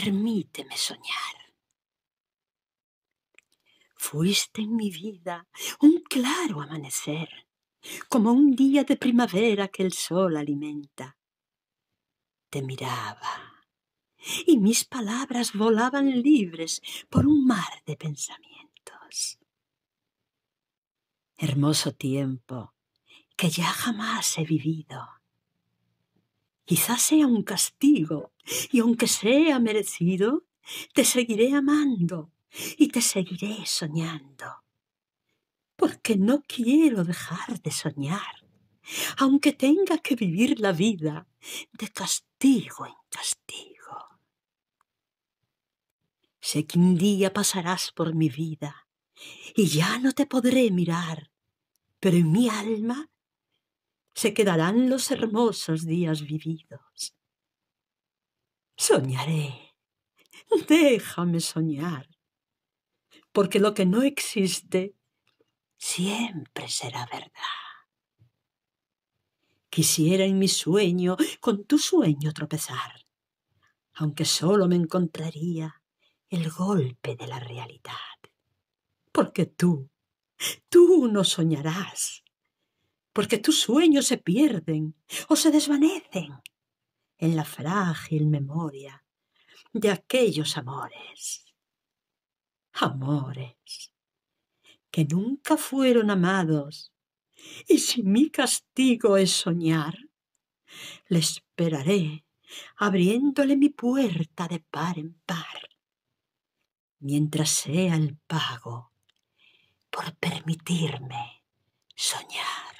Permíteme soñar. Fuiste en mi vida un claro amanecer, como un día de primavera que el sol alimenta. Te miraba y mis palabras volaban libres por un mar de pensamientos. Hermoso tiempo que ya jamás he vivido Quizás sea un castigo, y aunque sea merecido, te seguiré amando y te seguiré soñando. Porque no quiero dejar de soñar, aunque tenga que vivir la vida de castigo en castigo. Sé que un día pasarás por mi vida y ya no te podré mirar, pero en mi alma se quedarán los hermosos días vividos. Soñaré, déjame soñar, porque lo que no existe siempre será verdad. Quisiera en mi sueño con tu sueño tropezar, aunque solo me encontraría el golpe de la realidad. Porque tú, tú no soñarás, porque tus sueños se pierden o se desvanecen en la frágil memoria de aquellos amores. Amores que nunca fueron amados. Y si mi castigo es soñar, le esperaré abriéndole mi puerta de par en par, mientras sea el pago por permitirme soñar.